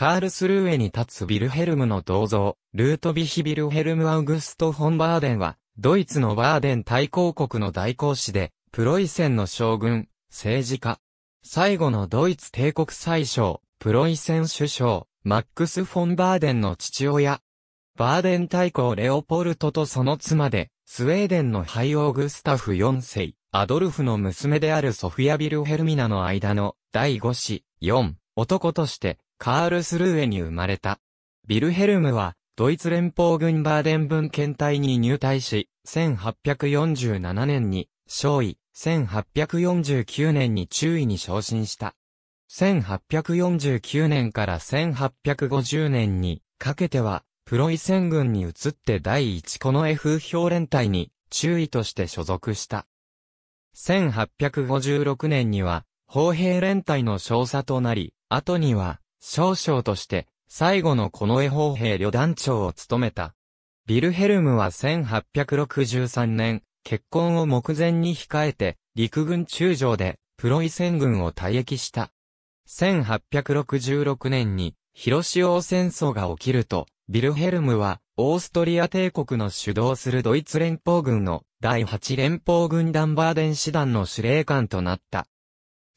カールスルーエに立つビルヘルムの銅像、ルートビヒ・ビルヘルム・アウグスト・フォン・バーデンは、ドイツのバーデン大公国の大公使で、プロイセンの将軍、政治家。最後のドイツ帝国最小、プロイセン首相、マックス・フォン・バーデンの父親。バーデン大公レオポルトとその妻で、スウェーデンのハイオーグスタフ4世、アドルフの娘であるソフィア・ビルヘルミナの間の第5子、4、男として、カールスルーエに生まれた。ビルヘルムは、ドイツ連邦軍バーデン文献隊に入隊し、1847年に、少尉、1849年に中尉に昇進した。1849年から1850年にかけては、プロイセン軍に移って第一この F 評連隊に中尉として所属した。1856年には、砲兵連隊の少佐となり、後には、少将として、最後の近衛砲兵旅団長を務めた。ビルヘルムは1863年、結婚を目前に控えて、陸軍中将で、プロイセン軍を退役した。1866年に、広潮戦争が起きると、ビルヘルムは、オーストリア帝国の主導するドイツ連邦軍の第8連邦軍団バーデン師団の司令官となった。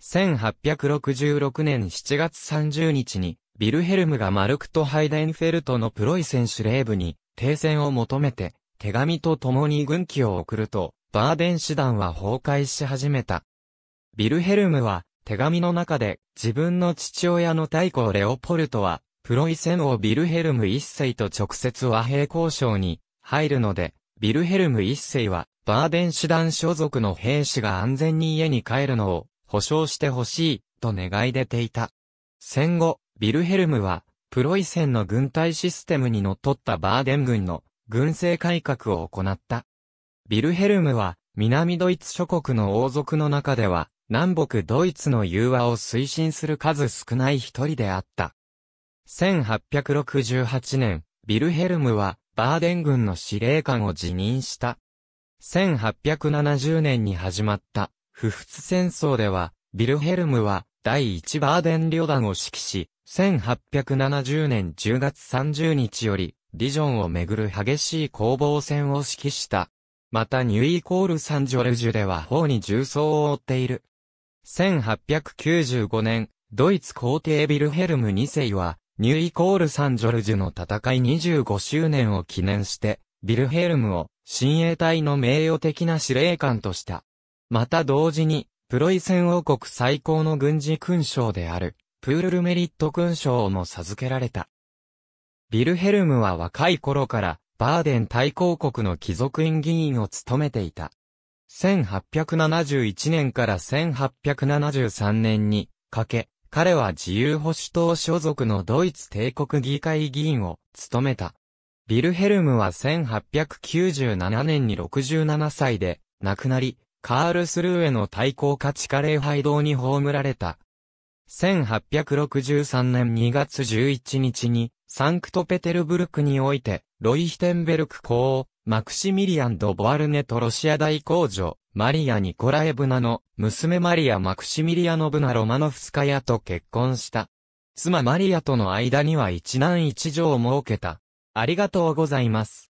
1866年7月30日に、ビルヘルムがマルクト・ハイデンフェルトのプロイセンシュレーブに、停戦を求めて、手紙と共に軍旗を送ると、バーデン師団は崩壊し始めた。ビルヘルムは、手紙の中で、自分の父親の太鼓。レオポルトは、プロイセンをビルヘルム一世と直接和平交渉に入るので、ビルヘルム一世は、バーデン師団所属の兵士が安全に家に帰るのを保証してほしい、と願い出ていた。戦後、ビルヘルムは、プロイセンの軍隊システムにのっとったバーデン軍の軍政改革を行った。ビルヘルムは、南ドイツ諸国の王族の中では、南北ドイツの融和を推進する数少ない一人であった。1868年、ビルヘルムは、バーデン軍の司令官を辞任した。1870年に始まった不仏戦争では、ビルヘルムは、第1バーデン旅団を指揮し、1870年10月30日より、ディジョンをめぐる激しい攻防戦を指揮した。またニューイコールサンジョルジュでは法に重装を負っている。1895年、ドイツ皇帝ビルヘルム2世は、ニューイコールサンジョルジュの戦い25周年を記念して、ビルヘルムを親衛隊の名誉的な司令官とした。また同時に、プロイセン王国最高の軍事勲章である、プールルメリット勲章も授けられた。ビルヘルムは若い頃から、バーデン大公国の貴族院議員を務めていた。1871年から1873年にかけ、彼は自由保守党所属のドイツ帝国議会議員を務めた。ビルヘルムは1897年に67歳で亡くなり、カールスルーへの対抗価値カレー堂に葬られた。1863年2月11日に、サンクトペテルブルクにおいて、ロイヒテンベルク公、マクシミリアン・ド・ボアルネとロシア大公女、マリア・ニコラエブナの、娘マリア・マクシミリアノブナ・ロマノフスカヤと結婚した。妻マリアとの間には一男一女を設けた。ありがとうございます。